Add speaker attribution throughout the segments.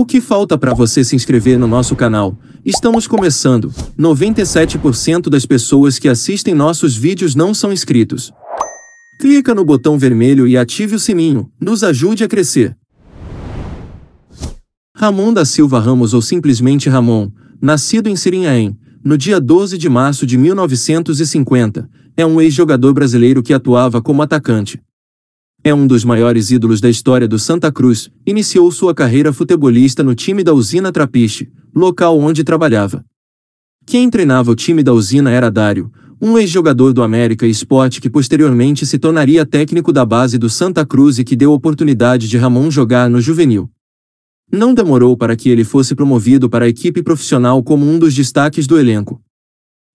Speaker 1: O que falta para você se inscrever no nosso canal? Estamos começando. 97% das pessoas que assistem nossos vídeos não são inscritos. Clica no botão vermelho e ative o sininho. Nos ajude a crescer. Ramon da Silva Ramos ou simplesmente Ramon, nascido em Sirinhaém, no dia 12 de março de 1950, é um ex-jogador brasileiro que atuava como atacante. É um dos maiores ídolos da história do Santa Cruz, iniciou sua carreira futebolista no time da usina Trapiche, local onde trabalhava. Quem treinava o time da usina era Dário, um ex-jogador do América Esporte que posteriormente se tornaria técnico da base do Santa Cruz e que deu oportunidade de Ramon jogar no juvenil. Não demorou para que ele fosse promovido para a equipe profissional como um dos destaques do elenco.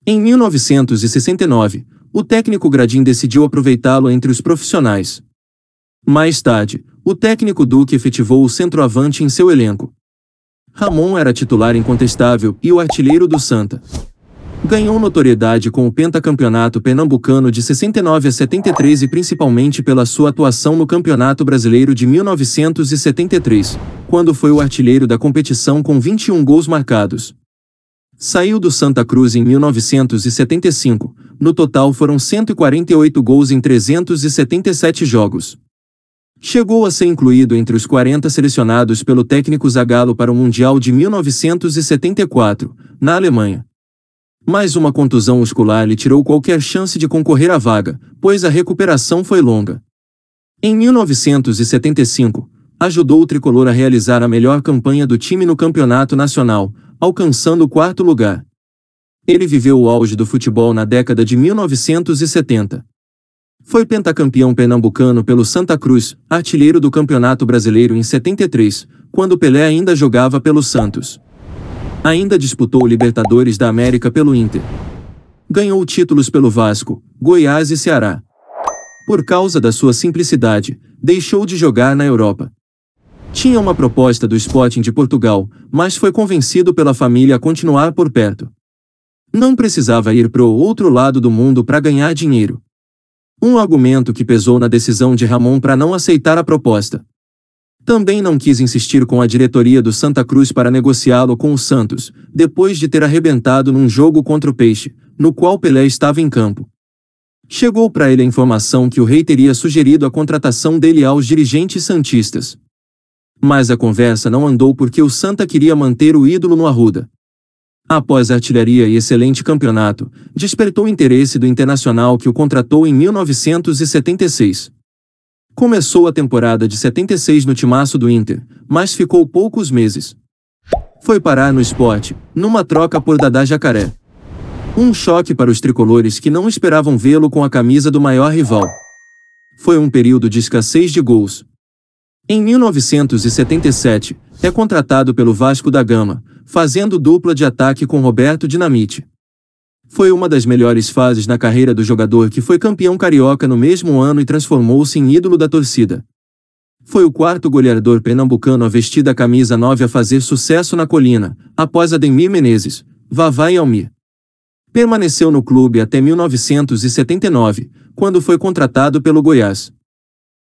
Speaker 1: Em 1969, o técnico Gradim decidiu aproveitá-lo entre os profissionais, mais tarde, o técnico Duque efetivou o centroavante em seu elenco. Ramon era titular incontestável e o artilheiro do Santa. Ganhou notoriedade com o pentacampeonato pernambucano de 69 a 73 e principalmente pela sua atuação no Campeonato Brasileiro de 1973, quando foi o artilheiro da competição com 21 gols marcados. Saiu do Santa Cruz em 1975, no total foram 148 gols em 377 jogos. Chegou a ser incluído entre os 40 selecionados pelo técnico Zagallo para o Mundial de 1974, na Alemanha. Mas uma contusão muscular lhe tirou qualquer chance de concorrer à vaga, pois a recuperação foi longa. Em 1975, ajudou o tricolor a realizar a melhor campanha do time no campeonato nacional, alcançando o quarto lugar. Ele viveu o auge do futebol na década de 1970. Foi pentacampeão pernambucano pelo Santa Cruz, artilheiro do Campeonato Brasileiro em 73, quando Pelé ainda jogava pelo Santos. Ainda disputou Libertadores da América pelo Inter. Ganhou títulos pelo Vasco, Goiás e Ceará. Por causa da sua simplicidade, deixou de jogar na Europa. Tinha uma proposta do Sporting de Portugal, mas foi convencido pela família a continuar por perto. Não precisava ir para o outro lado do mundo para ganhar dinheiro um argumento que pesou na decisão de Ramon para não aceitar a proposta. Também não quis insistir com a diretoria do Santa Cruz para negociá-lo com o Santos, depois de ter arrebentado num jogo contra o Peixe, no qual Pelé estava em campo. Chegou para ele a informação que o rei teria sugerido a contratação dele aos dirigentes santistas. Mas a conversa não andou porque o Santa queria manter o ídolo no Arruda. Após a artilharia e excelente campeonato, despertou interesse do Internacional que o contratou em 1976. Começou a temporada de 76 no timaço do Inter, mas ficou poucos meses. Foi parar no esporte, numa troca por Dadá Jacaré. Um choque para os tricolores que não esperavam vê-lo com a camisa do maior rival. Foi um período de escassez de gols. Em 1977, é contratado pelo Vasco da Gama, fazendo dupla de ataque com Roberto Dinamite. Foi uma das melhores fases na carreira do jogador que foi campeão carioca no mesmo ano e transformou-se em ídolo da torcida. Foi o quarto goleador pernambucano a vestir da camisa 9 a fazer sucesso na colina, após Ademir Menezes, Vavá e Almir. Permaneceu no clube até 1979, quando foi contratado pelo Goiás.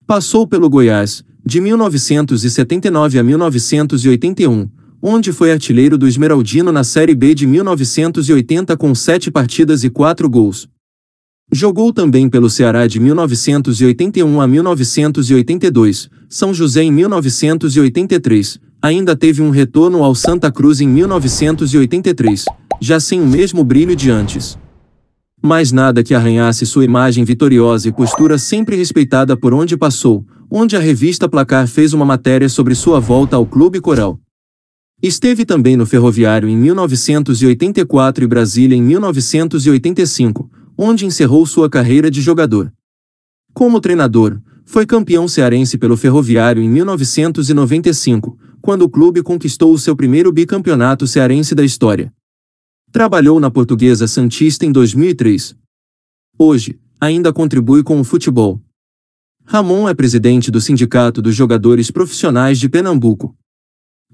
Speaker 1: Passou pelo Goiás, de 1979 a 1981, onde foi artilheiro do Esmeraldino na Série B de 1980 com sete partidas e quatro gols. Jogou também pelo Ceará de 1981 a 1982, São José em 1983, ainda teve um retorno ao Santa Cruz em 1983, já sem o mesmo brilho de antes. Mais nada que arranhasse sua imagem vitoriosa e postura sempre respeitada por onde passou, onde a revista Placar fez uma matéria sobre sua volta ao clube coral. Esteve também no Ferroviário em 1984 e Brasília em 1985, onde encerrou sua carreira de jogador. Como treinador, foi campeão cearense pelo Ferroviário em 1995, quando o clube conquistou o seu primeiro bicampeonato cearense da história. Trabalhou na Portuguesa Santista em 2003. Hoje, ainda contribui com o futebol. Ramon é presidente do Sindicato dos Jogadores Profissionais de Pernambuco.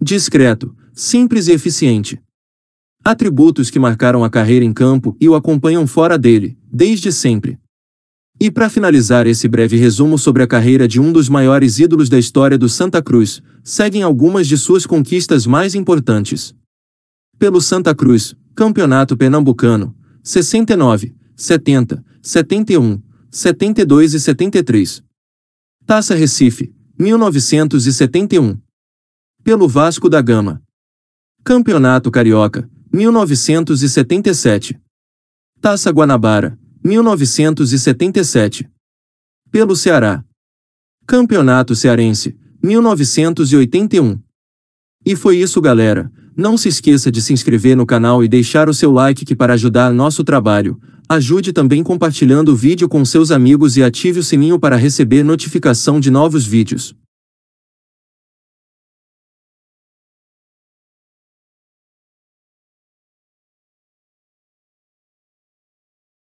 Speaker 1: Discreto, simples e eficiente. Atributos que marcaram a carreira em campo e o acompanham fora dele, desde sempre. E para finalizar esse breve resumo sobre a carreira de um dos maiores ídolos da história do Santa Cruz, seguem algumas de suas conquistas mais importantes. Pelo Santa Cruz, Campeonato Pernambucano, 69, 70, 71, 72 e 73. Taça Recife, 1971 pelo Vasco da Gama. Campeonato Carioca, 1977. Taça Guanabara, 1977. Pelo Ceará. Campeonato Cearense, 1981. E foi isso, galera. Não se esqueça de se inscrever no canal e deixar o seu like que para ajudar nosso trabalho. Ajude também compartilhando o vídeo com seus amigos e ative o sininho para receber notificação de novos vídeos.